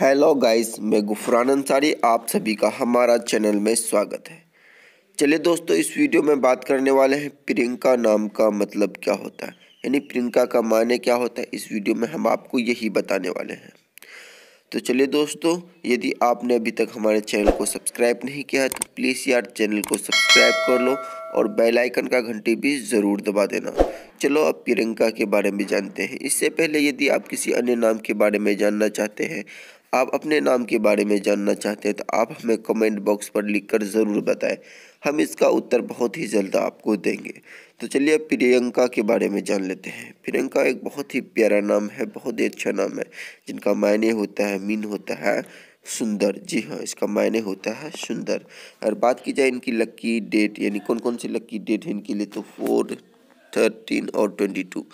hello guys मैं गुफरान अंसारी आप सभी का हमारा चैनल में स्वागत है चलिए दोस्तों इस वीडियो में बात करने वाले हैं प्रियंका नाम का मतलब क्या होता है यानी प्रियंका का माने क्या होता है इस वीडियो में हम आपको यही बताने वाले हैं तो चलिए दोस्तों यदि आपने अभी तक हमारे चैनल को सब्सक्राइब नहीं किया है तो प्लीज़ यार चैनल को सब्सक्राइब कर लो और बेल आइकन का घंटी भी ज़रूर दबा देना चलो अब प्रियंका के बारे में जानते हैं इससे पहले यदि आप किसी अन्य नाम के बारे में जानना चाहते हैं आप अपने नाम के बारे में जानना चाहते हैं तो आप हमें कमेंट बॉक्स पर लिखकर ज़रूर बताएं हम इसका उत्तर बहुत ही जल्द आपको देंगे तो चलिए अब प्रियंका के बारे में जान लेते हैं प्रियंका एक बहुत ही प्यारा नाम है बहुत ही अच्छा नाम है जिनका मायने होता है मीन होता है सुंदर जी हाँ इसका मायने होता है सुंदर और बात की जाए इनकी लक्की डेट यानी कौन कौन सी लक्की डेट है इनके लिए तो फोर थर्टीन और ट्वेंटी टू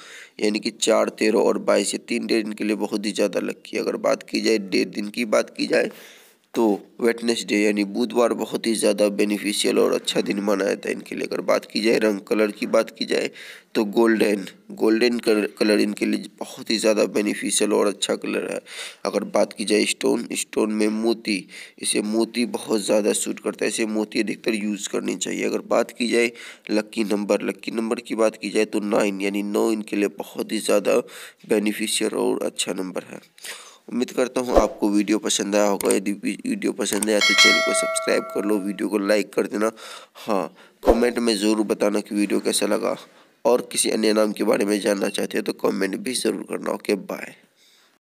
यानी कि चार तेरह और बाईस ये तीन डेट इनके लिए बहुत ही ज़्यादा है अगर बात की जाए डेट दिन की बात की जाए तो वेटनेसडे यानी बुधवार बहुत ही ज़्यादा बेनिफिशियल और अच्छा दिन मनाया है इनके लिए अगर बात की जाए रंग कलर की बात की जाए तो गोल्डन गोल्डन कलर कलर इनके लिए बहुत ही ज़्यादा बेनिफिशियल और अच्छा कलर है अगर बात की जाए स्टोन स्टोन में मोती इसे मोती बहुत ज़्यादा सूट करता है इसे मोती अधिकतर यूज़ करनी चाहिए अगर बात की जाए लक्की नंबर लक्की नंबर की बात की जाए तो नाइन यानी नौ इनके लिए बहुत ही ज़्यादा बेनिफिशियल और अच्छा नंबर है उम्मीद करता हूँ आपको वीडियो पसंद आया होगा यदि वीडियो पसंद आया तो चैनल को सब्सक्राइब कर लो वीडियो को लाइक कर देना हाँ कमेंट में ज़रूर बताना कि वीडियो कैसा लगा और किसी अन्य नाम के बारे में जानना चाहते हो तो कमेंट भी ज़रूर करना ओके बाय